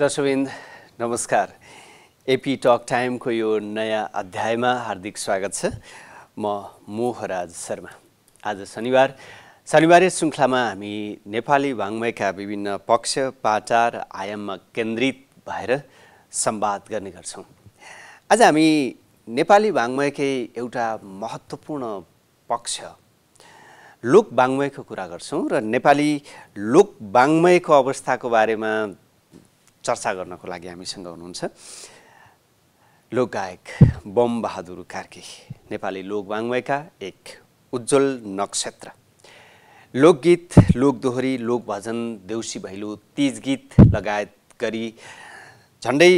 दर्शविन्द नमस्कार AP talk टाइमको यो नयाँ अध्यायमा हार्दिक स्वागत छ म मोहराज शर्मा आज शनिबार शनिबारे श्रृङ्खलामा हामी नेपाली वाङ्मयका विभिन्न पक्ष पाटा र आयाममा केन्द्रित भएर सम्वाद गर्ने गर्छौँ आज हामी नेपाली वाङ्मयकै एउटा महत्त्वपूर्ण पक्ष लोक वाङ्मयको कुरा गर्छौँ र नेपाली लोक वाङ्मयको अवस्थाको बारेमा चर्चा गर्नको लागि हामीसँग हुनुहुन्छ लोकगायक बहादुर कार्की नेपाली लोकवाङ्मयका एक उज्जवल नक्षत्र लोकगीत लोकदोहोरी लोकभजन देउसी भैलो तिज गीत लगायत गरी झन्डै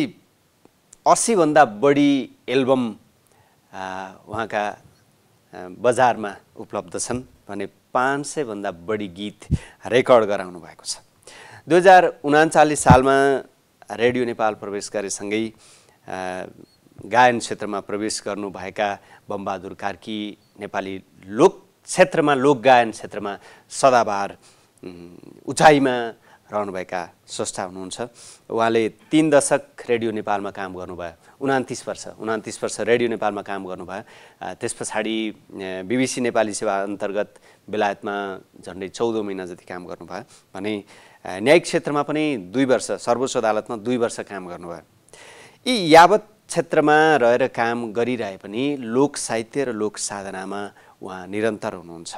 असीभन्दा बढी एल्बम उहाँका बजारमा उपलब्ध छन् भने पाँच सयभन्दा बढी गीत रेकर्ड गराउनु भएको छ दुई हजार उनाचालिस सालमा रेडियो नेपाल प्रवेश गरेसँगै गायन क्षेत्रमा प्रवेश गर्नुभएका बमबहादुर कार्की नेपाली लोक क्षेत्रमा लोक गायन क्षेत्रमा सदाबार उचाइमा रहनुभएका स्रष्टा हुनुहुन्छ उहाँले तिन दशक रेडियो नेपालमा काम गर्नुभयो उनातिस वर्ष उनातिस वर्ष रेडियो नेपालमा काम गर्नुभयो त्यस पछाडि बिबिसी नेपाली सेवा अन्तर्गत बेलायतमा झन्डै चौध महिना जति काम गर्नुभयो भने न्यायिक क्षेत्रमा पनि दुई वर्ष सर्वोच्च अदालतमा दुई वर्ष काम गर्नुभयो यी यावत क्षेत्रमा रहेर काम गरिरहे पनि लोक साहित्य र लोक साधनामा उहाँ निरन्तर हुनुहुन्छ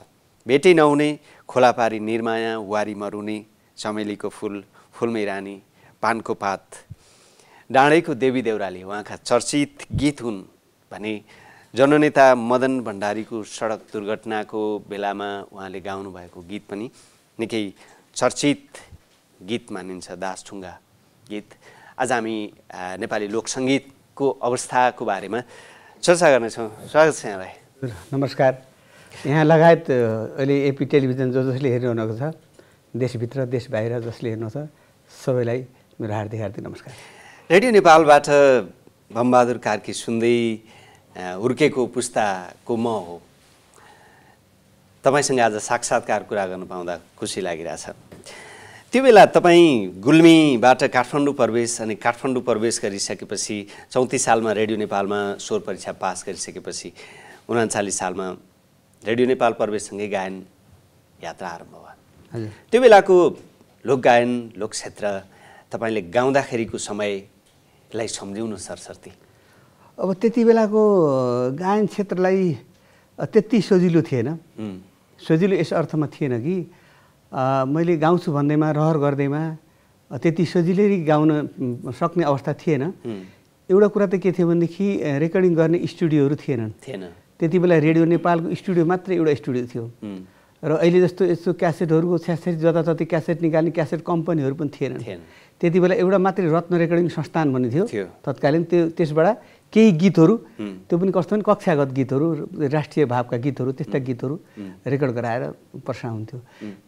भेटै नहुने खोलापारी निर्माया वारी मरुनी चमेलीको फुल फुलमै रानी पानको पात डाँडैको देवी देउराली उहाँका चर्चित गीत हुन् भने जननेता मदन भण्डारीको सडक दुर्घटनाको बेलामा उहाँले गाउनुभएको गीत पनि निकै चर्चित गीत मानिन्छ दास ठुङ्गा गीत आज हामी नेपाली लोकसङ्गीतको अवस्थाको बारेमा चर्चा गर्नेछौँ स्वागत छ यहाँलाई नमस्कार यहाँ लगायत अहिले एपी टेलिभिजन जो जसले हेरिरहनु छ देशभित्र देश बाहिर जसले हेर्नु छ सबैलाई मेरो हार्दिक हार्दिक नमस्कार रेडियो नेपालबाट भमबहादुर कार्की सुन्दै हुर्केको पुस्ताको म हो तपाईँसँग आज साक्षात्कार कुरा गर्नु पाउँदा खुसी लागिरहेछ त्यो बेला तपाईँ गुल्मीबाट काठमाडौँ प्रवेश अनि काठमाडौँ प्रवेश गरिसकेपछि चौतिस सालमा रेडियो नेपालमा स्वर परीक्षा पास गरिसकेपछि उनाचालिस सालमा रेडियो नेपाल प्रवेशसँगै गायन यात्रा आरम्भ भयो त्यो बेलाको लोकगायन लोक क्षेत्र तपाईँले गाउँदाखेरिको समयलाई सम्झिउनु सरसर्ती अब त्यति बेलाको गायन क्षेत्रलाई त्यति सजिलो थिएन सजिलो यस अर्थमा थिएन कि मैले गाउँछु भन्दैमा रहर गर्दैमा त्यति सजिलै गाउन सक्ने अवस्था थिएन एउटा कुरा त के थियो भनेदेखि रेकर्डिङ गर्ने स्टुडियोहरू थिएनन् थिएन त्यति बेला रेडियो नेपालको स्टुडियो मात्रै एउटा स्टुडियो थियो र अहिले जस्तो यस्तो क्यासेटहरूको छ्यासेट जताततै क्यासेट निकाल्ने क्यासेट कम्पनीहरू पनि थिएनन् त्यति बेला एउटा मात्रै रत्न रेकर्डिङ संस्थान भन्ने थियो तत्कालीन त्यो त्यसबाट केही गीतहरू त्यो पनि कस्तो पनि कक्षागत गीतहरू राष्ट्रिय भावका गीतहरू त्यस्ता गीतहरू रेकर्ड गराएर प्रसारण हुन्थ्यो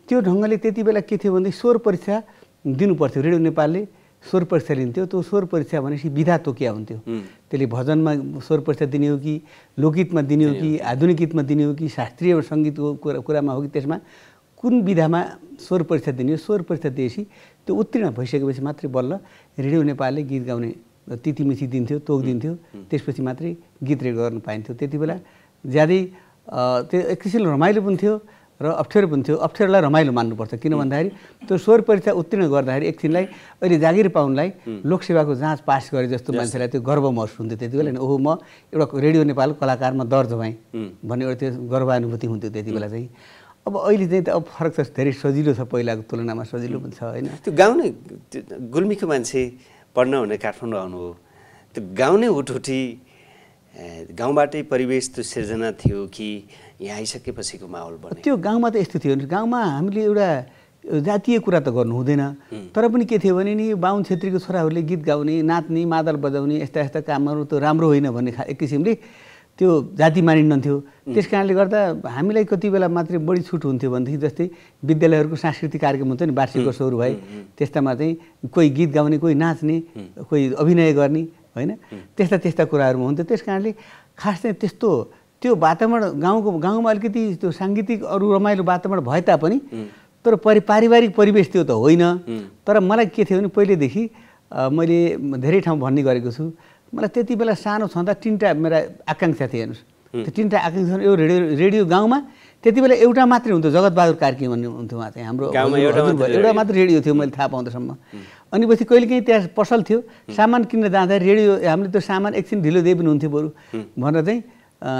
त्यो ढङ्गले त्यति बेला के थियो भने स्वर परीक्षा दिनुपर्थ्यो रेडियो नेपालले स्वर परीक्षा लिन्थ्यो त्यो स्वर परीक्षा भनेपछि विधा तोकिया हुन्थ्यो त्यसले भजनमा स्वर परीक्षा दिने हो कि लोकगीतमा दिने हो कि आधुनिक गीतमा दिने हो कि शास्त्रीय सङ्गीतको कुरा कुरामा हो कि त्यसमा कुन विधामा स्वर परीक्षा दिने हो स्वर परीक्षा दिएपछि त्यो उत्तीर्ण भइसकेपछि मात्रै बल्ल रेडियो नेपालले गीत गाउने तिति मिथि दिन्थ्यो तोक दिन्थ्यो त्यसपछि मात्रै गीत रेकर्ड गर्न पाइन्थ्यो त्यति बेला ज्यादै त्यो एक किसिमले रमाइलो पनि थियो र अप्ठ्यारो पनि थियो अप्ठ्यारोलाई रमाइलो मान्नुपर्छ किन भन्दाखेरि त्यो स्वर परीक्षा उत्तीर्ण गर्दाखेरि एकछिनलाई अहिले जागिर पाउनलाई लोकसेवाको जाँच पास गरे जस्तो मान्छेलाई त्यो गर्व महसुस हुन्थ्यो त्यति बेला ओहो म एउटा रेडियो नेपाल कलाकारमा दर्ज भएँ भन्ने एउटा त्यो गर्वानुभूति हुन्थ्यो त्यति बेला चाहिँ अब अहिले चाहिँ त अब फरक छ धेरै सजिलो छ पहिलाको तुलनामा सजिलो पनि छ होइन त्यो गाउने गुल्मीको मान्छे पढ्न भने काठमाडौँ आउनु हो त्यो गाउँ नै हुटहुटी गाउँबाटै परिवेश त्यो सिर्जना थियो कि यहाँ आइसकेपछिको माहौल बन्यो त्यो गाउँमा त यस्तो थियो गाउँमा हामीले एउटा जातीय कुरा त गर्नु हुँदैन तर पनि के थियो भने नि बाहुन छेत्रीको छोराहरूले गीत गाउने नाच्ने मादल बजाउने यस्ता यस्ता कामहरू त राम्रो होइन भन्ने खा एक किसिमले त्यो जाति मानिन्नथ्यो त्यस कारणले गर्दा हामीलाई कति बेला मात्रै बढी छुट हुन्थ्यो भनेदेखि जस्तै विद्यालयहरूको सांस्कृतिक कार्यक्रम हुन्छ नि वार्षिक वार्षिकोत्सवहरू भए त्यस्तामा चाहिँ कोही गीत गाउने कोही नाच्ने कोही अभिनय गर्ने होइन त्यस्ता त्यस्ता कुराहरूमा हुन्थ्यो त्यस कारणले खास चाहिँ त्यस्तो त्यो वातावरण गाउँको गाउँमा अलिकति त्यो साङ्गीतिक अरू रमाइलो वातावरण भए तापनि तर परि पारिवारिक परिवेश त्यो त होइन तर मलाई के थियो भने पहिलेदेखि मैले धेरै ठाउँ भन्ने गरेको छु मलाई त्यति बेला सानो छँदा तिनवटा मेरा आकाङ्क्षा थिए हेर्नुहोस् त्यो तिनवटा आकाङ्क्षा यो रेडियो रेडियो गाउँमा त्यति बेला एउटा मात्रै हुन्थ्यो जगतबहादुर कार्की भन्ने हुन्थ्यो उहाँ चाहिँ हाम्रो एउटा मात्र रेडियो थियो मैले थाहा पाउँदासम्म अनि पछि कहिलेकाहीँ त्यहाँ पसल थियो सामान किन्न जाँदा रेडियो हामीले त्यो सामान एकछिन ढिलो दिए पनि हुन्थ्यो बरु भनेर चाहिँ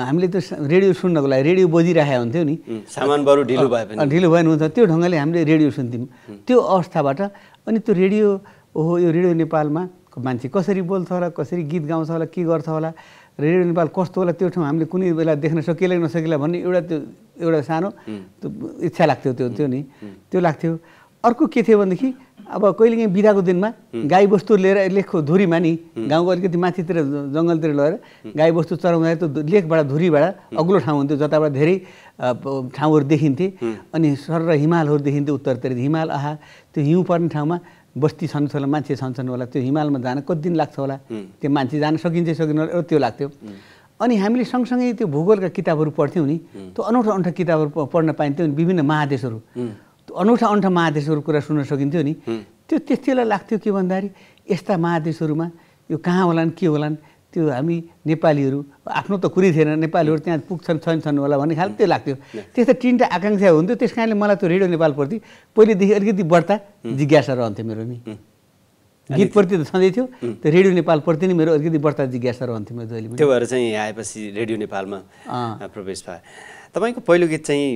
हामीले त्यो रेडियो सुन्नको लागि रेडियो बजिरहेको हुन्थ्यो नि सामान बरु ढिलो भए ढिलो भएन हुन्छ त्यो ढङ्गले हामीले रेडियो सुन्थ्यौँ त्यो अवस्थाबाट अनि त्यो रेडियो ओहो यो रेडियो नेपालमा मान्छे कसरी बोल्छ होला कसरी गीत गाउँछ होला के गर्छ होला रेडियो नेपाल कस्तो होला त्यो ठाउँ हामीले कुनै बेला देख्न सकिएला नसकिएला भन्ने एउटा त्यो एउटा सानो त्यो इच्छा लाग्थ्यो त्यो त्यो नि त्यो लाग्थ्यो अर्को के थियो भनेदेखि अब कहिलेकाहीँ बिदाको दिनमा गाईबस्तु लिएर लेखको धुरीमा नि गाउँको अलिकति माथितिर जङ्गलतिर लगेर गाईबस्तु चराउँदाखेरि त्यो लेखबाट धुरीबाट अग्लो ठाउँ हुन्थ्यो जताबाट धेरै ठाउँहरू देखिन्थे अनि सर र हिमालहरू देखिन्थ्यो उत्तरतिर हिमाल आहा त्यो हिउँ पर्ने ठाउँमा बस्ती छन् होला मान्छे छन् होला त्यो हिमालमा जान कति दिन लाग्छ होला त्यो मान्छे जान सकिन्छ सकिन त्यो लाग्थ्यो अनि हामीले सँगसँगै त्यो भूगोलका किताबहरू पढ्थ्यौँ नि त्यो अनौठा अनौठा किताबहरू पढ्न पाइन्थ्यो नि विभिन्न महादेशहरू त्यो अनौठा अनौठा महादेशहरू कुरा सुन्न सकिन्थ्यो नि त्यो त्यति बेला लाग्थ्यो के भन्दाखेरि यस्ता महादेशहरूमा यो कहाँ होलान् के होलान् त्यो हामी नेपालीहरू आफ्नो त कुरै थिएन नेपालीहरू त्यहाँ पुग्छन् छैन छन् होला भन्ने खालको त्यो लाग्थ्यो त्यस्तो तिनवटा आकाङ्क्षा हुन्थ्यो त्यस कारणले मलाई त्यो रेडियो नेपालप्रति पहिलेदेखि अलिकति बढ्ता जिज्ञासा रहन्थ्यो मेरो नि गीतप्रति त छँदै थियो त्यो रेडियो नेपालप्रति नै मेरो अलिकति बढ्ता जिज्ञासा रहन्थ्यो मेरो जहिले त्यो भएर चाहिँ आएपछि रेडियो नेपालमा प्रवेश भयो तपाईँको पहिलो गीत चाहिँ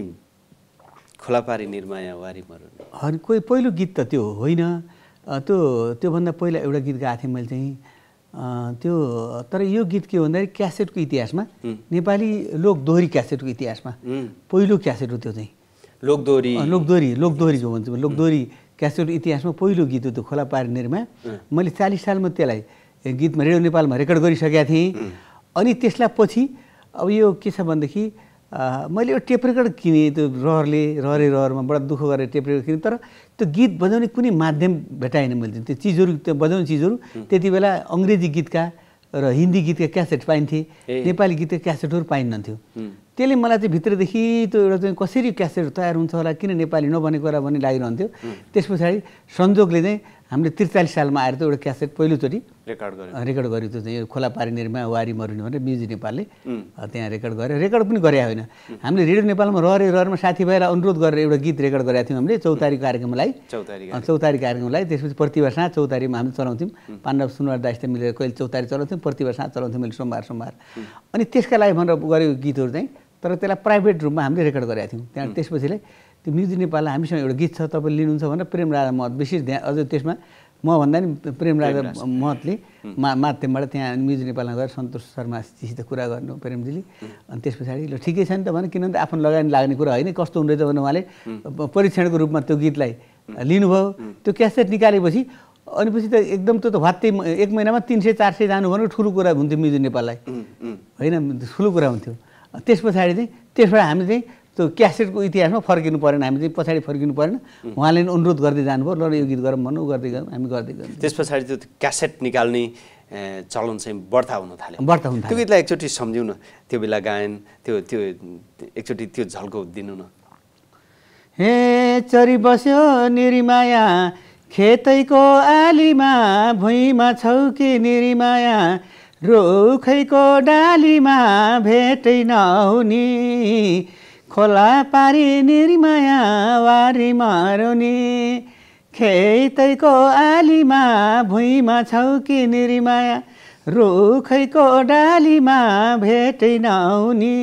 खोलापारी निर्माया वारी मरुन कोही पहिलो गीत त त्यो होइन त्यो त्योभन्दा पहिला एउटा गीत गाएको थिएँ मैले चाहिँ त्यो तर यो गीत के भन्दाखेरि क्यासेटको इतिहासमा नेपाली लोक दोहोरी क्यासेटको इतिहासमा पहिलो क्यासेट हो त्यो चाहिँ लोकदोरी लोकदोरी लोकदोरीको भन्छ लोकदोरी क्यासेट इतिहासमा पहिलो गीत हो त्यो खोला पारिनेरमा मैले चालिस सालमा त्यसलाई गीतमा रेडियो नेपालमा रेकर्ड गरिसकेका थिएँ अनि त्यसलाई पछि अब यो के छ भनेदेखि मैले यो टेप रेकर्ड किनेँ त्यो रहरले रहरे रहरमा बडा दुःख गरेर टेप रेकर्ड किनेँ तर त्यो गीत बजाउने कुनै माध्यम भेटाएन मैले त्यो चिजहरू त्यो बजाउने चिजहरू त्यति बेला अङ्ग्रेजी गीतका र हिन्दी गीतका क्यासेट पाइन्थे नेपाली गीतका क्यासेटहरू पाइन्नथ्यो त्यसले मलाई चाहिँ भित्रदेखि त्यो एउटा चाहिँ कसरी क्यासेट तयार हुन्छ होला किन नेपाली नभनेको होला भन्ने लागिरहन्थ्यो त्यस पछाडि संजोगले चाहिँ हामीले त्रिचालिस सालमा आएर त एउटा क्यासेट पहिलोचोटि रेकर्ड गरे रेकर्ड गरेको थियो यो खोला पारिनेमा वारी मरुनी भनेर म्युजिक नेपालले त्यहाँ रेकर्ड गरेर रेकर्ड पनि गरे होइन हामीले रेडियो नेपालमा रहेर रहरमा साथीभाइलाई अनुरोध गरेर एउटा गीत रेकर्ड गरेका थियौँ हामीले चौतारी कार्यक्रमलाई चौतारी चौतारी कार्यक्रमलाई त्यसपछि प्रतिभा साँझ चौतारीमा हामी चलाउँथ्यौँ पाण्डव सुनवार दाइसित मिलेर कहिले चौतारी चलाउँथ्यौँ प्रतिभा साँझ चलाउँथ्यौँ मैले सोमबार सोमबार अनि त्यसका लागि भनेर गरेको गीतहरू चाहिँ तर त्यसलाई प्राइभेट रूपमा हामीले रेकर्ड गरेका थियौँ त्यहाँ त्यसपछिलाई त्यो म्युजिक नेपाललाई हामीसँग एउटा गीत छ तपाईँ लिनुहुन्छ भनेर प्रेम राजा महत विशेष ध्यान अझ त्यसमा म भन्दा नि प्रेम राजा महतले मा माध्यमबाट त्यहाँ म्युजिक नेपालमा गएर सन्तोष शर्मासित कुरा गर्नु प्रेमजीले अनि त्यस पछाडि ल ठिकै छ नि त भने किनभने आफ्नो लगानी लाग्ने कुरा होइन कस्तो हुँदो रहेछ भने उहाँले परीक्षणको रूपमा त्यो गीतलाई लिनुभयो त्यो क्यासेट निकालेपछि अनि पछि त एकदम त्यो त भात्तै एक महिनामा तिन सय चार सय जानु भनेको ठुलो कुरा हुन्थ्यो म्युजिक नेपाललाई होइन ठुलो कुरा हुन्थ्यो त्यस पछाडि चाहिँ त्यसबाट हामी चाहिँ त्यो क्यासेटको इतिहासमा फर्किनु परेन हामी चाहिँ पछाडि फर्किनु परेन उहाँले नै अनुरोध गर्दै जानुभयो ल यो गीत गरौँ भन्नु गर्दै गरौँ हामी गर्दै गयौँ त्यस पछाडि त्यो क्यासेट निकाल्ने चलन चाहिँ बढ्ता हुन थाल्यो बढ्ता हुन त्यो गीतलाई एकचोटि सम्झिउ न त्यो बेला गायन त्यो त्यो एकचोटि त्यो झल्को दिनु न हे चरी बस्यो निरिमाया खेतैको आलीमा भुइँमा छौ कि निरिमाया रुखैको डालीमा भेटै नहुने खोला पारी माया वारी मारुनी खेतैको आलीमा भुइँमा छौ कि माया रुखैको डालीमा भेटै नहुने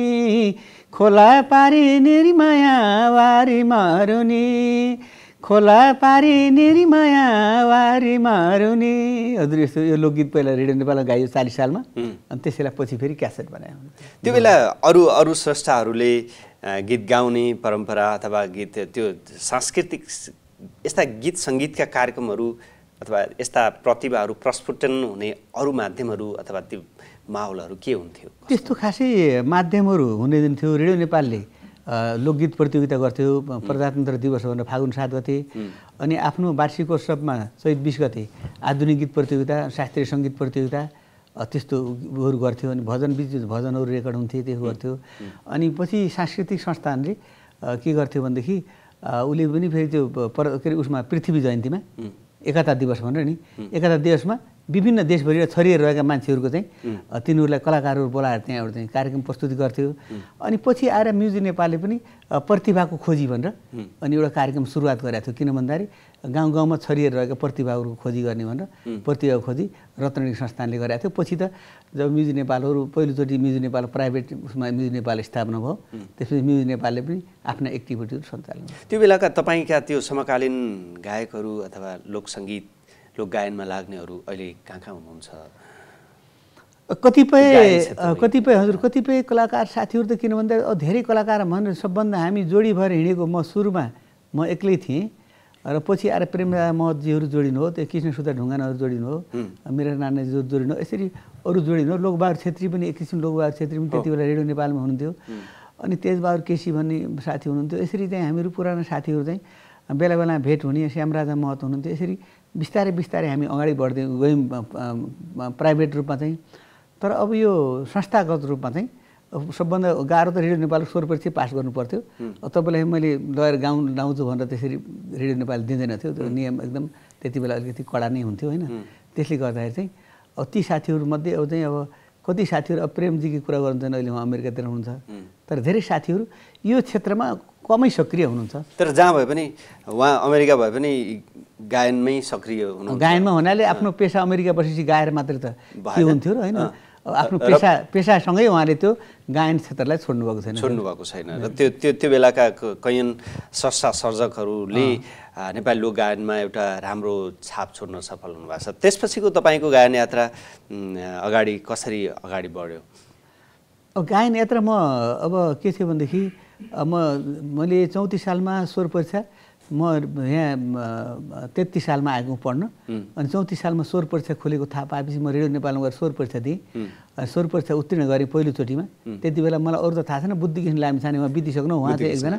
खोला पारी निरिमाया वारी मारुनी खोला पारी निरिमाया वारी मारुनी हजुर यस्तो यो लोकगीत पहिला रेडियो नेपालमा गायो चालिस सालमा अनि त्यसैलाई पछि फेरि क्यासेट बनायो त्यो बेला अरू अरू स्रष्टाहरूले गीत गाउने परम्परा अथवा गीत त्यो सांस्कृतिक यस्ता गीत सङ्गीतका कार्यक्रमहरू अथवा यस्ता प्रतिभाहरू प्रस्फुटन हुने अरू माध्यमहरू अथवा त्यो माहौलहरू के हुन्थ्यो त्यस्तो खासै माध्यमहरू हुने दिन्थ्यो रेडियो नेपालले लोकगीत प्रतियोगिता गर्थ्यो प्रजातन्त्र दिवस भनेर फागुन सात गते अनि आफ्नो वार्षिकोत्सवमा चैत बिस गते आधुनिक गीत प्रतियोगिता शास्त्रीय सङ्गीत प्रतियोगिता त्यस्तो उयोहरू गर्थ्यो अनि भजन बिच भजनहरू रेकर्ड हुन्थे त्यो गर्थ्यो अनि पछि सांस्कृतिक संस्थानले के गर्थ्यो भनेदेखि उसले पनि फेरि त्यो पर के अरे उसमा पृथ्वी जयन्तीमा एकता दिवस भनेर नि एकता दिवसमा विभिन्न देशभरि छरिएर रहेका मान्छेहरूको चाहिँ तिनीहरूलाई कलाकारहरू बोलाएर त्यहाँ एउटा चाहिँ कार्यक्रम प्रस्तुत गर्थ्यो अनि पछि आएर म्युजिक नेपालले पनि प्रतिभाको खोजी भनेर अनि एउटा कार्यक्रम सुरुवात गरेको थियो किन भन्दाखेरि गाउँ गाउँमा छरिएर रहेका प्रतिभाहरू खोजी गर्ने भनेर प्रतिभा खोजी रत्नणी संस्थानले गरेको थियो पछि त जब म्युजिक नेपालहरू पहिलोचोटि म्युजिक नेपाल प्राइभेट उसमा म्युजिक नेपाल स्थापना भयो त्यसपछि म्युजिक नेपालले पनि आफ्ना एक्टिभिटीहरू सञ्चालन त्यो बेलाका तपाईँका त्यो समकालीन गायकहरू अथवा लोकसङ्गीत लोक गायनमा लाग्नेहरू अहिले कहाँ कहाँ हुनुहुन्छ कतिपय कतिपय हजुर कतिपय कलाकार साथीहरू त किन भन्दा धेरै कलाकार भनेर सबभन्दा हामी जोडी भएर हिँडेको म सुरुमा म एक्लै थिएँ र पछि आएर प्रेमदा महतजीहरू जोडिनु हो त्यो कृष्ण सुधा ढुङ्गानहरू जोडिनु हो मेरा नानाजी जोडिनु हो यसरी अरू जोडिनु हो लोकबहादुर छेत्री पनि एक किसिम लोकबहादुर छेत्री पनि त्यति बेला रेडियो नेपालमा हुनुहुन्थ्यो अनि तेजबहादुर केसी भन्ने साथी हुनुहुन्थ्यो यसरी चाहिँ हामीहरू पुराना साथीहरू चाहिँ बेला बेला भेट हुने श्यामराजा महत हुनुहुन्थ्यो यसरी बिस्तारै बिस्तारै हामी अगाडि बढ्दै गयौँ प्राइभेट रूपमा चाहिँ तर अब यो संस्थागत रूपमा चाहिँ सबभन्दा गाह्रो त रेडियो नेपालको स्वर पास गर्नु पर्थ्यो तपाईँलाई मैले लगेर गाउँ लाउँछु भनेर त्यसरी रेडियो नेपाल दिँदैन त्यो नियम एकदम त्यति बेला अलिकति कडा नै हुन्थ्यो होइन त्यसले गर्दाखेरि चाहिँ अब ती साथीहरूमध्ये अब चाहिँ अब कति साथीहरू अब प्रेमजीकी कुरा गर्नुहुँदैन अहिले उहाँ अमेरिकातिर हुनुहुन्छ तर धेरै साथीहरू यो क्षेत्रमा कमै सक्रिय हुनुहुन्छ तर जहाँ भए पनि उहाँ अमेरिका भए पनि गायनमै सक्रिय हुनु गायनमा हुनाले आफ्नो पेसा अमेरिका बसेपछि गाएर मात्रै त के हुन्थ्यो र होइन आफ्नो पेसा पेसासँगै उहाँले त्यो गायन क्षेत्रलाई छोड्नुभएको छैन छोड्नु भएको छैन र त्यो त्यो त्यो बेलाका कैयन सस्ता सर्जकहरूले नेपाली लोक गायनमा एउटा राम्रो छाप छोड्न सफल हुनुभएको छ त्यसपछिको तपाईँको गायन यात्रा अगाडि कसरी अगाडि बढ्यो गायन यात्रा म अब के थियो भनेदेखि म मैले चौतिस सालमा स्वर परीक्षा म यहाँ तेत्तिस सालमा आएको पढ्न अनि चौतिस सालमा स्वर परीक्षा खोलेको थाहा पाएपछि म रेडियो नेपालमा गएर स्वर परीक्षा दिएँ स्वर परीक्षा उत्तीर्ण गरेँ पहिलोचोटिमा त्यति बेला मलाई अरू त थाहा छैन बुद्धिकृष्ण लामिछाने उहाँ बितिसक्नु उहाँ चाहिँ एकजना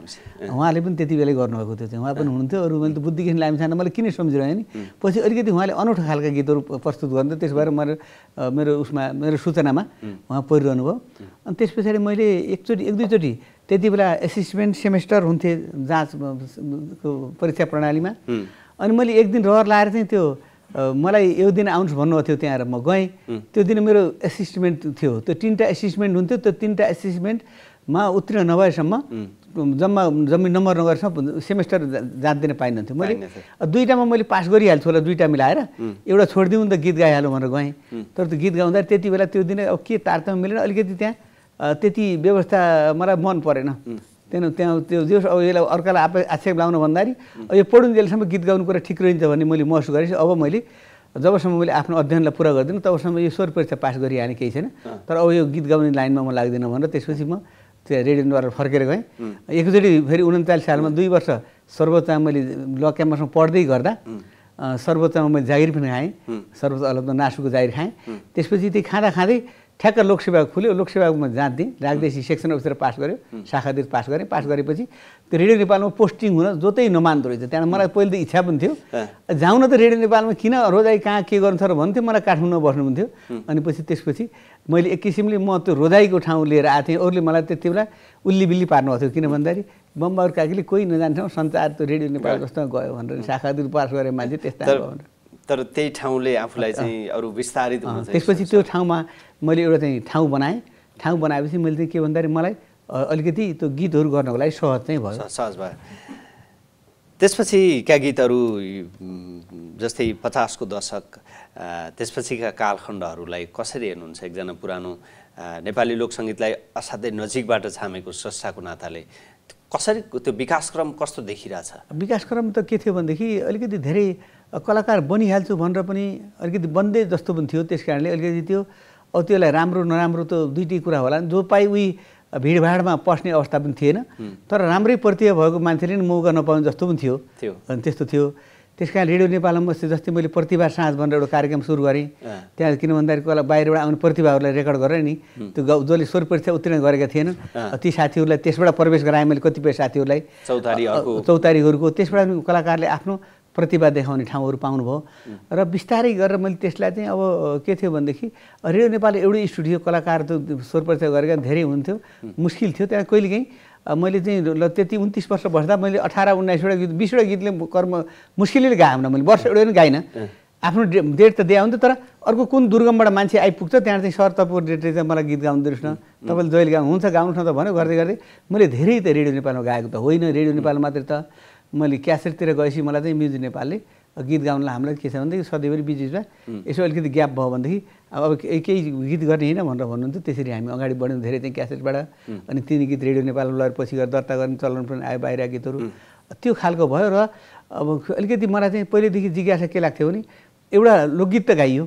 उहाँले पनि त्यति बेलै गर्नुभएको थियो चाहिँ उहाँ पनि हुनुहुन्थ्यो अरू मैले त बुद्धिकृष्ण लामिछाने मैले किन सम्झिरहेँ नि पछि अलिकति उहाँले अनौठो खालका गीतहरू प्रस्तुत गर्नु त्यस भएर मेरो मेरो उसमा मेरो सूचनामा उहाँ परिरहनु भयो अनि त्यस पछाडि मैले एकचोटि एक दुईचोटि त्यति बेला एसिस्टेन्ट सेमेस्टर हुन्थे जाँचको परीक्षा प्रणालीमा अनि मैले एक दिन रहर लाएर चाहिँ त्यो मलाई यो दिन आउनुहोस् भन्नुभएको थियो त्यहाँ म गएँ त्यो दिन मेरो एसिस्टमेन्ट थियो त्यो तिनवटा एसिस्टमेन्ट हुन्थ्यो त्यो तिनवटा एसिस्टमेन्टमा उत्तीर्ण नभएसम्म जम्मा जम्मी नम्बर नगरेसम्म सेमेस्टर जान्दिनँ पाइनन्थ्यो मैले दुईवटामा मैले पास गरिहाल्छु होला दुईवटा मिलाएर एउटा छोडिदिउँ त गीत गाइहालौँ भनेर गएँ तर त्यो गीत गाउँदा त्यति बेला त्यो दिन अब के तारतम्य मिलेन अलिकति त्यहाँ त्यति व्यवस्था मलाई मन परेन त्यहाँ त्यहाँ त्यो जे अब यसलाई अर्कालाई आफै आक्षेप लाउनु भन्दाखेरि यो पढुन्जेलसम्म गीत गाउनु कुरा ठिक रहन्छ भन्ने मैले महसुस गरेँ अब मैले जबसम्म मैले आफ्नो अध्ययनलाई पुरा गर्दिनँ तबसम्म यो स्वर परीक्षा पास गरिहाले केही छैन तर अब यो गीत गाउने लाइनमा म लाग्दिनँ भनेर त्यसपछि म त्यहाँ रेडियोबाट फर्केर गएँ एकचोटि फेरि उन्चालिस सालमा दुई वर्ष सर्वोच्चमा मैले ल क्याम्पसमा पढ्दै गर्दा सर्वोच्चमा मैले जागिर पनि खाएँ सर्वोच्च अलग नासुको जागिर खाएँ त्यसपछि त्यही खाँदा खाँदै ठ्याक्क लोकसेवा खुल्यो लोकसेवामा जाँदिएँ रागदेशी सेक्सन अफिसर पास गऱ्यो शाखाधीर पास गरेँ पास गरेपछि त्यो रेडियो नेपालमा पोस्टिङ हुन जोतै नमान्दो रहेछ त्यहाँ मलाई पहिले त इच्छा पनि थियो जाउन त रेडियो नेपालमा किन रोजाइ कहाँ के गर्नु छ र भन्थ्यो मलाई काठमाडौँमा बस्नु हुन्थ्यो अनि पछि त्यसपछि मैले एक किसिमले म त्यो रोजाइको ठाउँ लिएर आएको थिएँ अरूले मलाई त्यति बेला उल्ली बिल्ली पार्नुभएको थियो किन भन्दाखेरि बम्बाहरू काकीले कोही नजाने ठाउँ सञ्चार त्यो रेडियो नेपाल जस्तो गयो भनेर शाखाधीर पास गरे मान्छे त्यस्ता तर त्यही ठाउँले आफूलाई चाहिँ अरू विस्तारित त्यसपछि त्यो ठाउँमा मैले एउटा चाहिँ ठाउँ बनाएँ ठाउँ बनाएपछि मैले चाहिँ के भन्दाखेरि मलाई अलिकति त्यो गीतहरू गर्नको लागि सहज चाहिँ भयो सहज भयो त्यसपछि त्यसपछिका गीतहरू जस्तै पचासको दशक त्यसपछिका कालखण्डहरूलाई कसरी हेर्नुहुन्छ एकजना पुरानो नेपाली लोकसङ्गीतलाई असाध्यै नजिकबाट छामेको स्रष्टाको नाताले कसरी त्यो विकासक्रम कस्तो देखिरहेछ विकासक्रम त के थियो भनेदेखि अलिकति धेरै कलाकार बनिहाल्छु भनेर पनि अलिकति बन्दै जस्तो पनि थियो त्यस कारणले अलिकति त्यो अब त्यसलाई राम्रो नराम्रो त दुइटै कुरा होला जो पाइ उही भिडभाडमा पस्ने अवस्था पनि थिएन तर राम्रै प्रतिभा भएको मान्छेले नि मौका नपाउने जस्तो पनि थियो अनि त्यस्तो थियो त्यस कारण रेडियो नेपालमा जस्तै मैले प्रतिभा साँझ भनेर एउटा कार्यक्रम सुरु गरेँ त्यहाँ किन भन्दाखेरि कोही बाहिरबाट आउने प्रतिभाहरूलाई रेकर्ड गरेँ नि त्यो जसले स्वर परीक्षा उत्तीर्ण गरेका थिएन ती साथीहरूलाई त्यसबाट प्रवेश गराएँ मैले कतिपय साथीहरूलाई चौतारीहरूको त्यसबाट कलाकारले आफ्नो प्रतिभा देखाउने ठाउँहरू पाउनुभयो र बिस्तारै गरेर मैले त्यसलाई चाहिँ अब के थियो भनेदेखि रेडियो नेपाल एउटै स्टुडियो कलाकार त स्वर परिचय गरेका धेरै हुन्थ्यो मुस्किल थियो त्यहाँ कहिलेकाहीँ मैले चाहिँ ल त्यति उन्तिस वर्ष बस्दा मैले अठार उन्नाइसवटा गीत बिसवटा गीतले कर्म मुस्किलले गाएन मैले वर्ष एउटै पनि गाइनँ आफ्नो डेट त दिए हुन्थ्यो तर अर्को कुन दुर्गमबाट मान्छे आइपुग्छ त्यहाँ चाहिँ सर तपाईँको डेटले चाहिँ मलाई गीत गाउनु दिनुहोस् न तपाईँले जहिले गाउनु हुन्छ गाउनुहोस् न त भन्यो गर्दै गर्दै मैले धेरै त रेडियो नेपालमा गाएको त होइन रेडियो नेपाल मात्रै त मैले क्यासेटतिर गएपछि मलाई चाहिँ म्युजिक नेपालले गीत गाउनलाई हामीलाई के छ भनेदेखि सधैँभरि बिचबिचमा यसो अलिकति ग्याप भयो भनेदेखि अब अब केही गीत गर्ने होइन भनेर भन्नुहुन्थ्यो त्यसरी हामी अगाडि बढ्यौँ धेरै चाहिँ क्यासेटबाट अनि तिनी गीत रेडियो नेपालमा लगेर पछि गएर दर्ता गर्ने चलन पनि आयो बाहिर गीतहरू त्यो खालको भयो र अब अलिकति मलाई चाहिँ पहिल्यैदेखि जिज्ञासा के लाग्थ्यो भने एउटा लोकगीत त गाइयो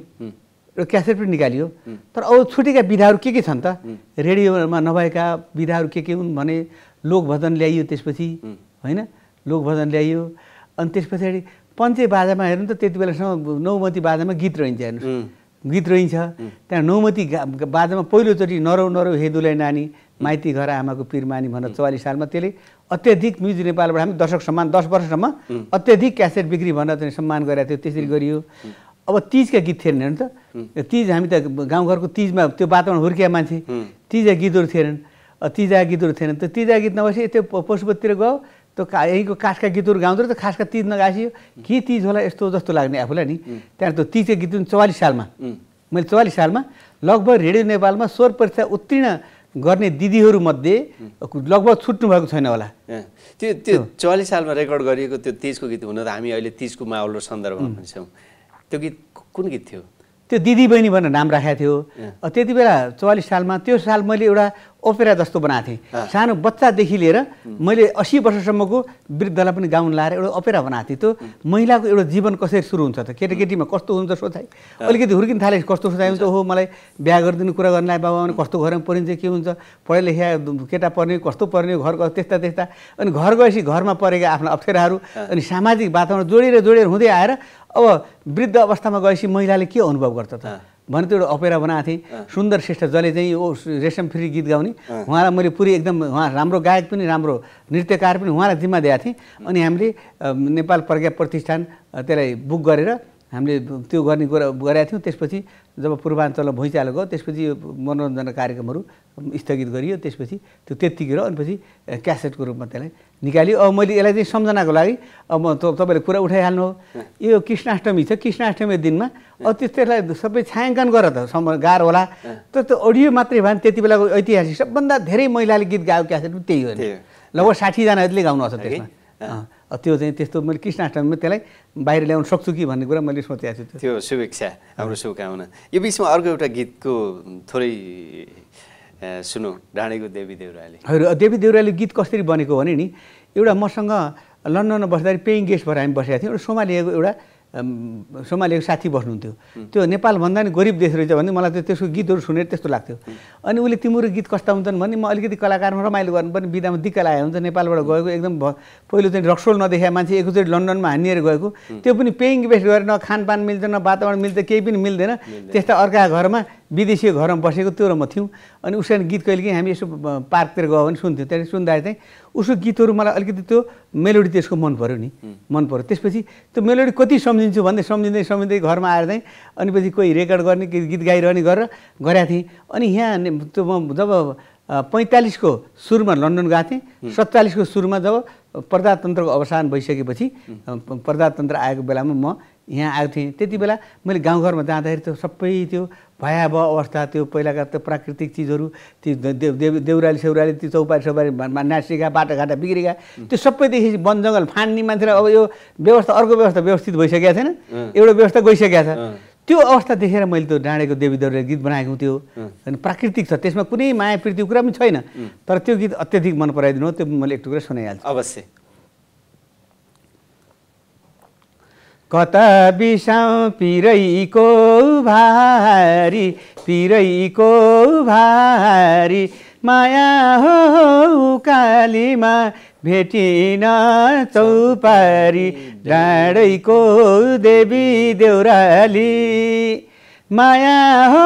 र क्यासेट पनि निकालियो तर अब छुटेका विधाहरू के के छन् त रेडियोमा नभएका विधाहरू के के हुन् भने लोकभजन ल्याइयो त्यसपछि होइन लोक भजन ल्याइयो अनि त्यस पछाडि पञ्चे बाजामा हेर्नु त त्यति बेलासम्म नौमती बाजामा गीत रहन्छ हेर्नु गीत रहन्छ त्यहाँ नौमती बाजामा पहिलोचोटि नरौ नरौ हेदुलाई नानी माइती घर आमाको पिरमानी भनेर चौवालिस सालमा त्यसले अत्यधिक म्युजिक नेपालबाट हामी दर्शक सम्मान दस वर्षसम्म अत्याधिक क्यासेट बिक्री भनेर चाहिँ सम्मान गरेको थियो त्यसरी गरियो अब तिजका गीत थिएन हेर्नु त तिज हामी त गाउँघरको तिजमा त्यो वातावरण हुर्किया मान्छे तिजा गीतहरू थिएनन् तिजा गीतहरू थिएनन् त तिजा गीत नभएपछि त्यो पशुपतिर गयो त्यो का यहीँको काठका गीतहरू गाउँदो रहेछ खासका तिज नगासियो के तिज होला यस्तो जस्तो लाग्ने आफूलाई नि त्यहाँ त्यो तिजको गीत जुन चौवालिस सालमा मैले चौवालिस सालमा लगभग रेडियो नेपालमा स्वर परीक्षा उत्तीर्ण गर्ने दिदीहरूमध्ये लगभग छुट्नु भएको छैन होला त्यो त्यो चौवालिस सालमा रेकर्ड गरिएको त्यो तिजको गीत हुन त हामी अहिले तिजको माहौल र सन्दर्भमा भन्छौँ त्यो गीत कुन गीत थियो त्यो दिदी बहिनी भनेर नाम राखेको थियो त्यति बेला चौवालिस सालमा त्यो साल मैले एउटा ओपेरा जस्तो बनाएको थिएँ सानो बच्चादेखि लिएर मैले असी वर्षसम्मको वृद्धलाई पनि गाउन लाएर एउटा ओपेरा बनाएको थिएँ त्यो महिलाको एउटा जीवन कसरी सुरु हुन्छ त केटाकेटीमा कस्तो हुन्छ सोचाइ अलिकति हुर्किन थाले कस्तो सोचाइ हुन्छ हो मलाई बिहा गरिदिनु कुरा गर्नलाई बाबामा कस्तो घरमा परिन्छ के हुन्छ पढे लेखा केटा पर्ने कस्तो पर्ने घर त्यस्ता त्यस्ता अनि घर गएपछि घरमा परेका आफ्ना अप्ठ्याराहरू अनि सामाजिक वातावरण जोडेर जोडेर हुँदै आएर अब वृद्ध अवस्थामा गएपछि महिलाले के अनुभव गर्छ त भने त्यो एउटा अपेरा बनाएको थिएँ सुन्दर श्रेष्ठ जसले चाहिँ ओ रेशम फ्री गीत गाउने उहाँलाई मैले पुरै एकदम उहाँ राम्रो गायक पनि राम्रो नृत्यकार पनि उहाँलाई जिम्मा दिएको थिएँ अनि हामीले नेपाल प्रज्ञा प्रतिष्ठान त्यसलाई बुक गरेर हामीले त्यो गर्ने कुरा गरेका थियौँ त्यसपछि जब पूर्वाञ्चलमा भुइँचालो गयो त्यसपछि मनोरञ्जन कार्यक्रमहरू स्थगित गरियो त्यसपछि त्यो त्यतिकै रह्यो अनि पछि क्यासेटको रूपमा त्यसलाई निकालियो अब मैले यसलाई चाहिँ सम्झनाको लागि अब म तपाईँले कुरा उठाइहाल्नु हो यो कृष्णाष्टमी छ कृष्णाष्टमी दिनमा अब त्यस त्यसलाई सबै छायाङ्कन गर त सम गाह्रो होला तर त्यो अडियो मात्रै भए त्यति बेलाको ऐतिहासिक सबभन्दा धेरै महिलाले गीत गाएको क्यासेट पनि त्यही हो लगभग साठीजनाहरूले गाउनु आउँछ त्यसमा त्यो चाहिँ त्यस्तो मैले कृष्णाष्टमीमा त्यसलाई बाहिर ल्याउन सक्छु कि भन्ने कुरा मैले सोचेको छु त्यो शुभेच्छा हाम्रो शुभकामना यो बिचमा अर्को एउटा गीतको थोरै सुनौ डाँडेको देवी देउराले हजुर देवी देउराले गीत कसरी बनेको भने नि एउटा मसँग लन्डनमा बस्दाखेरि पेइङ भएर हामी बसेका थियौँ एउटा सोमालियाको एउटा सोमालीको साथी बस्नुहुन्थ्यो त्यो नेपालभन्दा नि गरिब देश रहेछ भने मलाई त्यो त्यसको गीतहरू सुनेर त्यस्तो लाग्थ्यो अनि उसले तिम्रो गीत कस्ता हुन्छन् भने म अलिकति कलाकारमा रमाइलो गर्नुपर्ने बिदामा दिक्क लागेको हुन्छ नेपालबाट गएको एकदम पहिलो चाहिँ रक्सोल नदेखाए मान्छे एकचोटि लन्डनमा हानिएर गएको त्यो पनि पेइङ बेस्ट गरेर न खानपान मिल्दैन न वातावरण मिल्छ केही पनि मिल्दैन त्यस्ता अर्का घरमा विदेशी घरमा बसेको त्यो र म थियौँ अनि उसको गीत कहिलेकाहीँ हामी यसो पार्कतिर गयो भने सुन्थ्यौँ त्यहाँदेखि सुन्दाखेरि चाहिँ उसको गीतहरू मलाई अलिकति त्यो मेलोडी त्यसको मन पऱ्यो नि मन पऱ्यो त्यसपछि त्यो मेलोडी कति सम्झिन्छु भन्दै सम्झिँदै सम्झिँदै घरमा आएर चाहिँ अनि पछि कोही रेकर्ड गर्ने गीत गाइरहने गरेर गरेका थिएँ अनि यहाँ त्यो म जब पैँतालिसको सुरुमा लन्डन गएको थिएँ सत्तालिसको सुरुमा जब प्रजातन्त्रको अवसान भइसकेपछि प्रजातन्त्र आएको बेलामा म यहाँ आएको थिएँ त्यति बेला मैले गाउँघरमा जाँदाखेरि त्यो सबै त्यो भयावह अवस्था त्यो पहिलाका त्यो प्राकृतिक चिजहरू ती देउराली सेउराली ती चौपारी सौपारी नासिका बाटोघाटा बिग्रेका त्यो सबैदेखि वन जङ्गल फान्ने मान्छेलाई अब यो व्यवस्था अर्को व्यवस्था व्यवस्थित भइसकेको छैन एउटा व्यवस्था गइसकेको छ त्यो अवस्था देखेर मैले त्यो डाँडेको देवी गीत बनाएको त्यो अनि प्राकृतिक छ त्यसमा कुनै माया प्रीति कुरा पनि छैन तर त्यो गीत अत्यधिक मन पराइदिनु हो त्यो मैले एक टुक्रा सुनाइहाल्छु अवश्य कता बिसाउ पिरैको भारी पिरैको भारी माया हो कालीमा भेटिन चौपारी डाँडैको देवी देउराली माया हो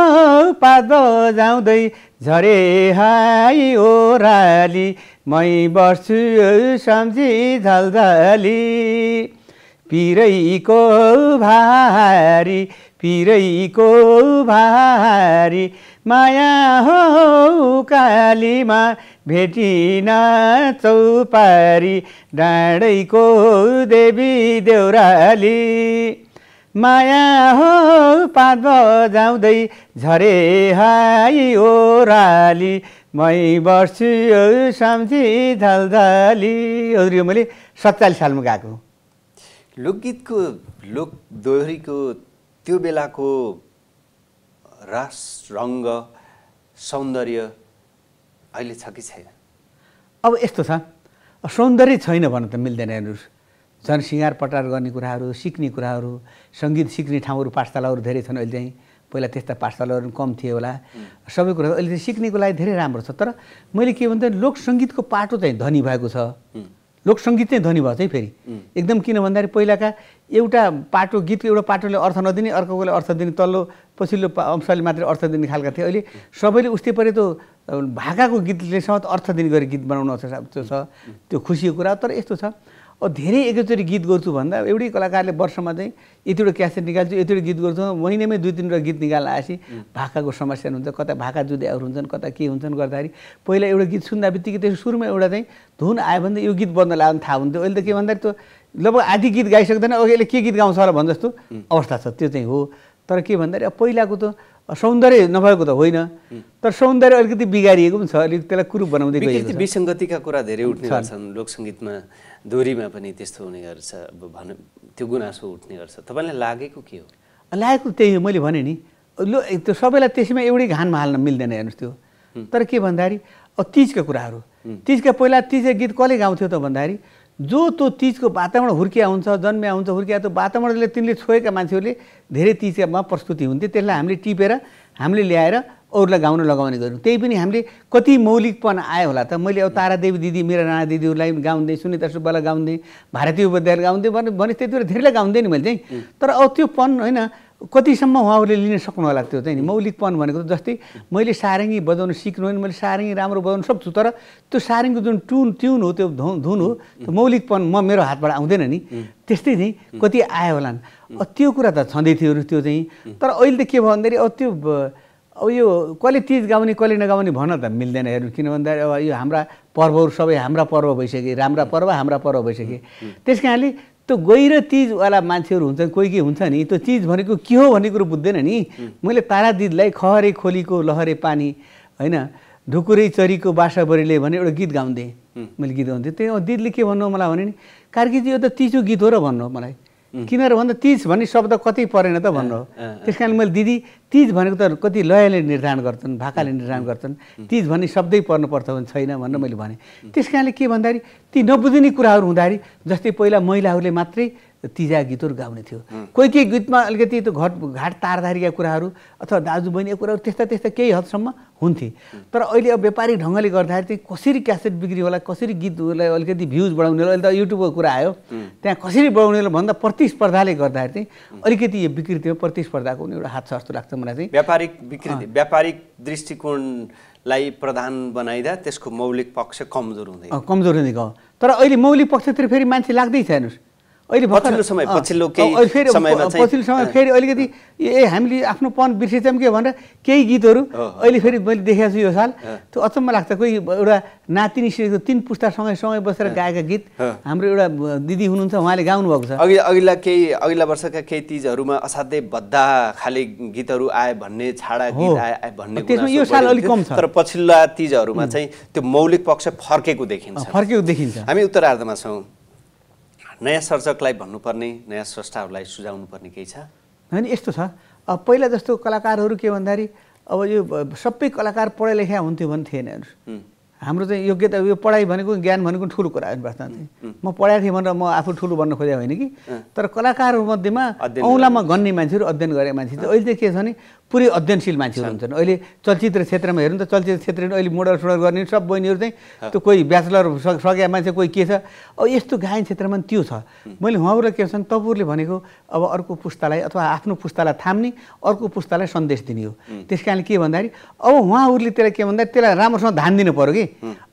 पादो जाउँदै झरे हाई ओराली मै बस्छु सम्झी झलझली पिरैको भारी पिरैको भारी माया हो कालीमा भेटिन चौपारी डाँडैको देवी देउराली माया हो पाँच बजाउँदै झरे हाई ओराली मै बस्छु सम्झी झलझली हजुर यो मैले सत्तालिस सालमा गएको लोकगीतको लोक दोहोरीको त्यो बेलाको रास रङ्ग सौन्दर्य अहिले छ कि छैन अब यस्तो छ सौन्दर्य छैन भन्न त मिल्दैन हेर्नुहोस् झन् सिँगार पटार गर्ने कुराहरू सिक्ने कुराहरू सङ्गीत सिक्ने ठाउँहरू पाठशालाहरू धेरै छन् अहिले चाहिँ पहिला त्यस्ता पाठशालाहरू कम थिए होला सबै कुरा अहिले चाहिँ सिक्नेको लागि धेरै राम्रो छ तर मैले के भन्दा लोक सङ्गीतको पाटो चाहिँ धनी भएको छ लोकसङ्गीत नै ध्वनि भयो है फेरि एकदम किन भन्दाखेरि पहिलाका एउटा पाटो गीतको एउटा पाटोले अर्थ नदिने अर्कोले अर्थ दिने तल्लो पछिल्लो अंशले मात्रै अर्थ दिने खालका थिए अहिले सबैले उस्तै त्यो भाकाको गीतले समेत अर्थ दिने गरी गीत बनाउनु त्यो छ त्यो खुसीको कुरा तर यस्तो छ धेरै एकैचोटि गीत गर्छु भन्दा एउटै कलाकारले वर्षमा चाहिँ यतिवटा क्यासेट निकाल्छु यतिवटा गीत गर्छु महिनामै दुई तिनवटा गीत निकाल्न आएपछि भाकाको समस्या हुन्छ कता भाका जुद्याहरू हुन्छन् कता के हुन्छन् गर्दाखेरि पहिला एउटा गीत सुन्दा बित्तिकै त्यो सुरुमा एउटा चाहिँ धुन आयो भने यो गीत बन्द लाग्यो थाहा हुन्थ्यो अहिले त के भन्दाखेरि त्यो लगभग आधी गीत गाइसक्दैन अघि यसले के गीत गाउँछ होला भन्दा जस्तो अवस्था छ त्यो चाहिँ हो तर के भन्दाखेरि अब पहिलाको त सौन्दर्य नभएको त होइन तर सौन्दर्य अलिकति बिगारिएको पनि छ अलिक त्यसलाई कुरूप बनाउँदै विसङ्गतिका कुरा धेरै उठ्ने गर्छन् लोकसङ्गीतमा दोहोरीमा पनि त्यस्तो हुने गर्छ अब भन त्यो गुनासो उठ्ने गर्छ तपाईँलाई लागेको के हो लागेको त्यही हो मैले भनेँ नि लो त्यो सबैलाई त्यसैमा एउटै घानमा हाल्न मिल्दैन हेर्नुहोस् त्यो तर के भन्दाखेरि तिजका कुराहरू तिजका पहिला तिजका गीत कसले गाउँथ्यो त भन्दाखेरि जो त्यो तिजको वातावरण हुर्किया हुन्छ जन्मिया हुन्छ हुर्किया त्यो वातावरणले तिनले छोएका मान्छेहरूले धेरै तिजकामा प्रस्तुति हुन्थ्यो त्यसलाई हामीले टिपेर हामीले ल्याएर अरूलाई गाउन लगाउने गर्यौँ त्यही पनि हामीले कति मौलिकपन आयो होला त मैले अब तारादेवी दिदी मेरा राणा दिदीहरूलाई गाउँदै सुनिता सुब्बालाई गाउँदै भारतीय उपाध्याय गाउँदै भने भने त्यति बेला धेरैलाई गाउँदै नि मैले चाहिँ तर अब त्यो पन होइन कतिसम्म उहाँहरूले लिन सक्नु होला त्यो चाहिँ नि मौलिकपन भनेको त जस्तै मैले सारङ्गी बजाउन सिक्नु भने मैले सारङ्गी राम्रो बजाउन सक्छु तर त्यो सारङ्गीको जुन टुन ट्युन हो त्यो धुन धुन हो त्यो मौलिकपन म मेरो हातबाट आउँदैन नि त्यस्तै चाहिँ कति आयो होला त्यो कुरा त छँदै थियो त्यो चाहिँ तर अहिले त के भयो भन्दाखेरि अब त्यो अब यो कसले तिज गाउने कसले नगाउने भन्न त मिल्दैन हेर्नु किन भन्दा अब यो हाम्रा पर्वहरू सबै हाम्रा पर्व भइसके राम्रा पर्व हाम्रा पर्व भइसके त्यस कारणले त्यो गहिर तिजवाला मान्छेहरू हुन्छन् कोही के हुन्छ नि त्यो तिज भनेको के हो भन्ने कुरो बुझ्दैन नि मैले तारा तारादिदलाई खहरे खोलीको लहरे पानी होइन ढुकुरै चरीको बासाबरीले भने एउटा गीत गाउँदेँ मैले गीत गाउँथेँ त्यही दिदले के भन्नु मलाई भने नि कार्कीजी यो त तिजो गीत हो र भन्नु मलाई किनेर भन्दा तिज भन्ने शब्द कति परेन त भन्नु हो त्यस कारण मैले दिदी तिज भनेको त कति लयले निर्धारण गर्छन् भाकाले निर्धारण गर्छन् तिज भन्ने शब्दै पर्नुपर्छ भने छैन भनेर मैले भने त्यस कारणले के भन्दाखेरि ती नबुझिने कुराहरू हुँदाखेरि जस्तै पहिला महिलाहरूले मात्रै तिजा गीतहरू गाउने थियो कोही कोही गीतमा अलिकति त्यो घट घाट तारधारीका कुराहरू अथवा दाजुबहिनीका कुराहरू त्यस्ता त्यस्ता केही हदसम्म हुन्थे तर अहिले अब व्यापारिक ढङ्गले गर्दाखेरि चाहिँ कसरी क्यासेट बिक्री होला कसरी गीतहरूलाई अलिकति भ्युज बढाउने होला अहिले त युट्युबको कुरा आयो त्यहाँ कसरी बढाउने होला भन्दा प्रतिस्पर्धाले गर्दाखेरि चाहिँ अलिकति यो विकृतिमा प्रतिस्पर्धाको पनि एउटा हात छ जस्तो लाग्छ मलाई चाहिँ व्यापारिक विकृति व्यापारिक दृष्टिकोणलाई प्रधान बनाइदा त्यसको मौलिक पक्ष कमजोर हुँदै कमजोर हुँदै गयो तर अहिले मौलिक पक्षतिर फेरि मान्छे लाग्दै हेर्नुहोस् अहिले पछिल्लो समय पछिल्लो केही समयमा पछिल्लो समय फेरि अलिकति ए हामीले आफ्नोपन बिर्सेछौँ के भनेर केही गीतहरू अहिले फेरि मैले देखेको छु यो साल त्यो अचम्म लाग्छ कोही एउटा नातिनी श्रीको तिन पुस्तासँगै सँगै बसेर गाएका गीत हाम्रो एउटा दिदी हुनुहुन्छ उहाँले गाउनु भएको छ अघि अघिल्ला केही अघिल्ला वर्षका केही चिजहरूमा असाध्यै बद्धा खाले गीतहरू आए भन्ने छाडा गीत आए भन्ने त्यसमा यो साल अलिक कम छ तर पछिल्ला चिजहरूमा चाहिँ त्यो मौलिक पक्ष फर्केको देखिन्छ फर्केको देखिन्छ हामी उत्तरार्धमा छौँ नयाँ सर्जकलाई भन्नुपर्ने नयाँ स्रष्टाहरूलाई सुझाउनुपर्ने केही छ होइन यस्तो छ अब पहिला जस्तो कलाकारहरू के भन्दाखेरि अब यो सबै कलाकार पढे लेखा हुन्थ्यो भने थिएन हाम्रो चाहिँ योग्यता यो पढाइ भनेको ज्ञान भनेको ठुलो कुरा हो वास्तवमा चाहिँ म पढाएको थिएँ भनेर म आफू ठुलो भन्न खोजेको होइन कि तर कलाकारहरूमध्येमा औँलामा गन्ने मान्छेहरू अध्ययन गरेको मान्छे अहिले चाहिँ के छ भने पुरै अध्ययनशील मान्छेहरू हुन्छन् अहिले चलचित्र क्षेत्रमा हेरौँ त चलचित्र क्षेत्रमा अहिले मोडल सोडल गर्ने सब बहिनीहरू चाहिँ त्यो कोही ब्याचलर सकेका मान्छे कोही के छ अब यस्तो गायन क्षेत्रमा त्यो छ मैले उहाँहरूलाई के छन् तपाईँहरूले भनेको अब अर्को पुस्तालाई अथवा आफ्नो पुस्तालाई थाम्ने अर्को पुस्तालाई सन्देश दिने हो त्यस कारणले के भन्दाखेरि अब उहाँहरूले त्यसलाई के भन्दा त्यसलाई राम्रोसँग ध्यान दिनु पऱ्यो कि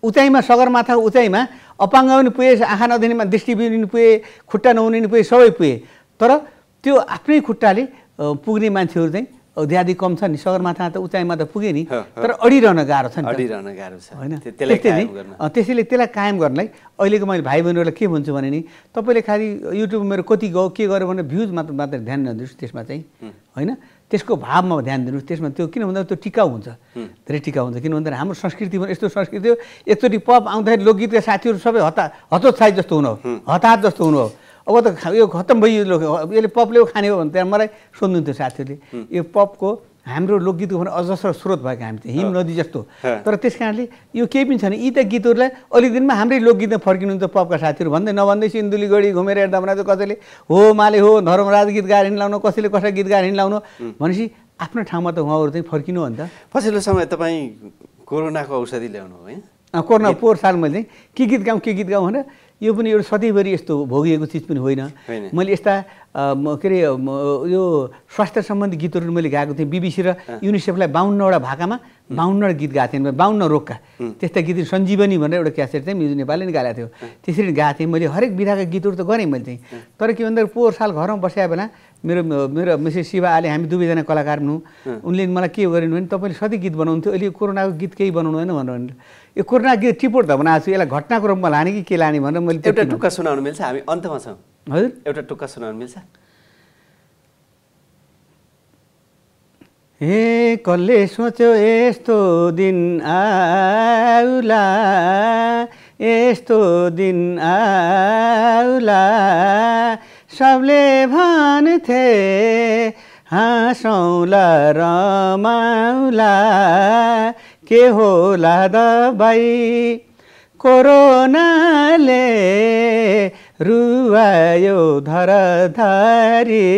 उचाइमा सगरमाथा उचाइमा अपाङ्ग पनि पुगे आँखा नदिनेमा दृष्टि बिग्रिनु पुगे खुट्टा नहुने पुगे सबै पुगे तर त्यो आफ्नै खुट्टाले पुग्ने मान्छेहरू चाहिँ औध्यादि कम छ नि सगरमाथा त उचाइमा त पुग्यो नि तर अडिरहन गाह्रो छ नि अडिरहन गाह्रो छ होइन त्यस्तै नै त्यसैले त्यसलाई कायम गर्नलाई अहिलेको मैले भाइ बहिनीहरूलाई के भन्छु भने नि तपाईँले खालि युट्युबमा मेरो कति गयो के गर्यो भने भ्युज मात्र मात्र ध्यान नदिनुहोस् त्यसमा चाहिँ होइन त्यसको भावमा ध्यान दिनुहोस् त्यसमा त्यो किन भन्दा त्यो टिकाउ हुन्छ धेरै टिकाउ हुन्छ किन भन्दाखेरि हाम्रो संस्कृति पनि यस्तो संस्कृति हो एकचोटि पप आउँदाखेरि लोकगीतका साथीहरू सबै हता हतोत्साहित जस्तो हुनु हो हताहत जस्तो हुनु हो अब त यो खत्तम भयो यो यसले पपले खाने हो भने त्यहाँ मलाई सोध्नुहुन्थ्यो साथीहरूले यो पपको हाम्रो लोकगीतको भने अजस्र स्रोत भएको हामी चाहिँ हिम नदी जस्तो तर त्यस कारणले यो केही पनि छैन यी त गीतहरूलाई अलिक दिनमा हाम्रै लोकगीतमा फर्किनुहुन्छ पपका साथीहरू भन्दै नभन्दै सिन्धुलीगढी घुमेर हेर्दा भने कसैले हो माले हो धर्मराज गीत गाएर हिँड्लाउनु कसैले कसैलाई गीत गाएर हिँड्लाउनु भनेपछि आफ्नो ठाउँमा त उहाँहरू चाहिँ फर्किनु अन्त पछिल्लो समय तपाईँ कोरोनाको औषधि ल्याउनु है कोरोना पोहोर साल मैले के गीत गाउँ के गीत गाउँ भनेर यो पनि एउटा सधैँभरि यस्तो भोगिएको चिज पनि होइन मैले यस्ता के अरे यो स्वास्थ्य सम्बन्धी गीतहरू मैले गाएको थिएँ बिबिसी र युनिसेफलाई बाहुन्नवटा भाकामा बाहुन्नवटा गीत गाएको थिएँ बाहुन्न रोगका त्यस्ता गीत सञ्जीवनी भनेर एउटा क्यासेट चाहिँ म्युजिक नेपालले नै गाएको थियो त्यसरी गाएको थिएँ मैले हरेक विधाका गीतहरू त गरेँ मैले चाहिँ तर के भन्दा पोहोर साल घरमा बसेको बेला मेरो मेरो मिसेस शिवा आले हामी दुवैजना कलाकार हुनु उनले मलाई के गरिनु भने तपाईँले सधैँ गीत बनाउनु थियो अहिले कोरोनाको गीत केही बनाउनु होइन भनेर यो कोरोना के टिपोट त बनाएको छु यसलाई घटनाको रूपमा लाने कि के लाने भनेर मैले एउटा टुक्का सुनाउनु मिल्छ हामी अन्तमा छौँ हजुर एउटा टुक्का सुनाउनु मिल्छ ए कसले सोच्यो यस्तो दिन आउला यस्तो दिन आउला सबले भन्थे हाँसौला रमाउला के होला दबाई कोरोनाले रुवायो धरधारी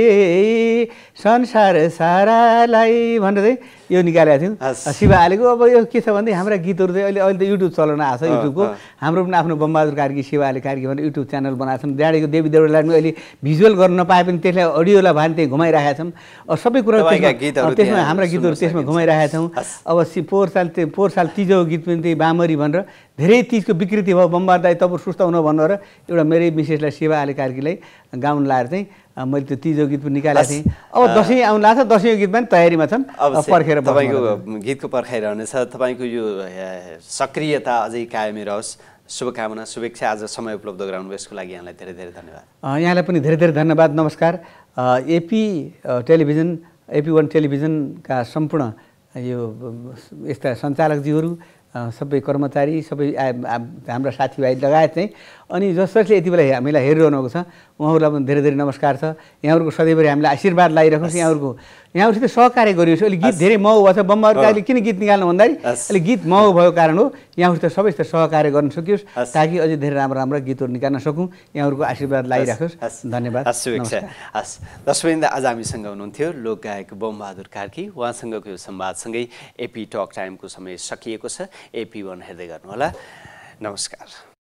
संसार सारालाई भन्दै यो निकालेको थियौँ शिव आलेको अब यो के छ भने हाम्रा गीतहरू चाहिँ अहिले अहिले त युट्युब चलाउन आएको छ युट्युबको हाम्रो पनि आफ्नो बमबहादुर कार्की आले कार्की भनेर युट्युब च्यानल बनाएको छौँ डाँडेको देवी देउडालाई पनि अहिले भिजुअल गर्न नपाए पनि त्यसलाई अडियोलाई भए त्यहीँ घुमाइरहेका छौँ सबै कुरा त्यसमा हाम्रा गीतहरू त्यसमा घुमाइरहेका छौँ अब पोहोर साल त्यो पोहोर साल तिजो गीत पनि त्यही बामरी भनेर धेरै चिजको विकृति भयो बमबार दाई तपाईँ सुस्ताउन हुनु भन्नु एउटा मेरै मिसेसलाई शिवा आले कार्कीलाई गाउन लाएर चाहिँ मैले त्यो तिजो गीत पनि निकालेको थिएँ अब दसैँ आउनु लाग्छ दसैँ गीत पनि तयारीमा छन् पर्खेर तपाईँको गीतको पर्खाइरहनेछ तपाईँको यो सक्रियता अझै कायमी रहोस् शुभकामना शुभेच्छा आज समय उपलब्ध गराउनु यसको लागि यहाँलाई धेरै धेरै धन्यवाद यहाँलाई पनि धेरै धेरै धन्यवाद नमस्कार एपी टेलिभिजन एपी वान टेलिभिजनका सम्पूर्ण यो यस्ता सञ्चालकजीहरू सबै कर्मचारी सबै हाम्रा साथीभाइ लगायत चाहिँ अनि जसले यति बेला हामीलाई हेरिरहनु भएको छ उहाँहरूलाई पनि धेरै धेरै नमस्कार छ यहाँहरूको सधैँभरि हामीलाई आशीर्वाद लगाइरहेको यहाँहरूको यहाँहरूसित सहकार्य गरिरहेको छ अलिक गीत धेरै महु भएको छ बम्बाहरू अहिले किन गीत निकाल्नु भन्दाखेरि अलिक गीत महु भएको कारण हो यहाँहरूसित सबैसित सहकार्य गर्न सकियोस् ताकि अझै धेरै राम्रो राम्रो गीतहरू निकाल्न सकौँ यहाँहरूको आशीर्वाद लगाइराखोस् धन्यवाद हस् दशविन्द आज हामीसँग हुनुहुन्थ्यो लोकगायक बमबहादुर कार्की उहाँसँगको यो संवादसँगै एपी टक टाइमको समय सकिएको छ एपी वान हेर्दै गर्नुहोला नमस्कार